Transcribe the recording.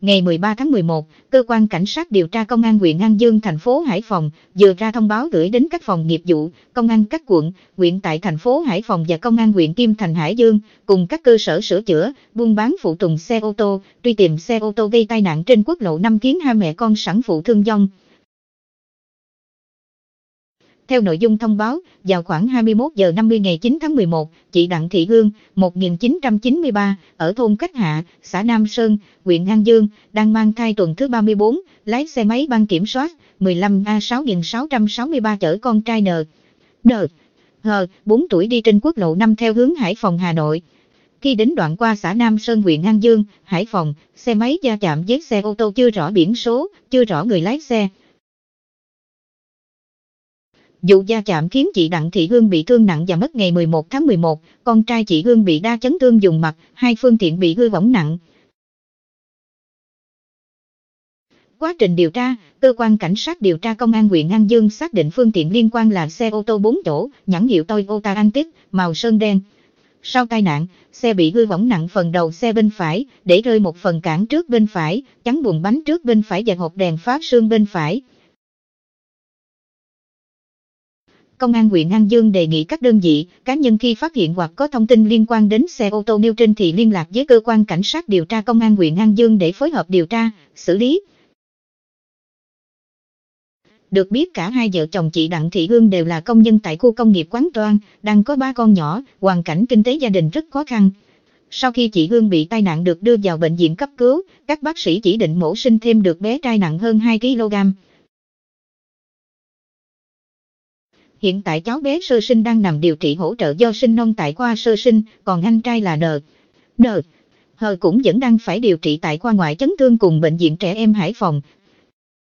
ngày 13 tháng 11, cơ quan cảnh sát điều tra công an huyện An Dương thành phố Hải Phòng vừa ra thông báo gửi đến các phòng nghiệp vụ, công an các quận, huyện tại thành phố Hải Phòng và công an huyện Kim Thành Hải Dương cùng các cơ sở sửa chữa, buôn bán phụ tùng xe ô tô, truy tìm xe ô tô gây tai nạn trên quốc lộ 5 khiến hai mẹ con sản phụ thương vong. Theo nội dung thông báo, vào khoảng 21 giờ 50 ngày 9 tháng 11, chị Đặng Thị Hương, 1993, ở thôn Cách Hạ, xã Nam Sơn, huyện An Dương, đang mang thai tuần thứ 34, lái xe máy ban kiểm soát 15A6663 chở con trai N. N. H. 4 tuổi đi trên quốc lộ 5 theo hướng Hải Phòng Hà Nội. Khi đến đoạn qua xã Nam Sơn huyện An Dương, Hải Phòng, xe máy gia chạm với xe ô tô chưa rõ biển số, chưa rõ người lái xe. Dù gia chạm khiến chị Đặng Thị Hương bị thương nặng và mất ngày 11 tháng 11, con trai chị Hương bị đa chấn thương dùng mặt, hai phương tiện bị hư hỏng nặng. Quá trình điều tra, cơ quan cảnh sát điều tra công an huyện An Dương xác định phương tiện liên quan là xe ô tô 4 chỗ, nhãn hiệu Toyota Antis, màu sơn đen. Sau tai nạn, xe bị hư hỏng nặng phần đầu xe bên phải, để rơi một phần cản trước bên phải, chắn buồng bánh trước bên phải và hộp đèn phát sương bên phải. Công an huyện An Dương đề nghị các đơn vị, cá nhân khi phát hiện hoặc có thông tin liên quan đến xe ô tô nêu trên thì liên lạc với cơ quan cảnh sát điều tra công an huyện An Dương để phối hợp điều tra, xử lý. Được biết cả hai vợ chồng chị Đặng Thị Hương đều là công nhân tại khu công nghiệp Quán Toan, đang có ba con nhỏ, hoàn cảnh kinh tế gia đình rất khó khăn. Sau khi chị Hương bị tai nạn được đưa vào bệnh viện cấp cứu, các bác sĩ chỉ định mổ sinh thêm được bé trai nặng hơn 2 kg. Hiện tại cháu bé sơ sinh đang nằm điều trị hỗ trợ do sinh non tại khoa sơ sinh, còn anh trai là N. N. Hờ cũng vẫn đang phải điều trị tại khoa ngoại chấn thương cùng bệnh viện trẻ em Hải Phòng,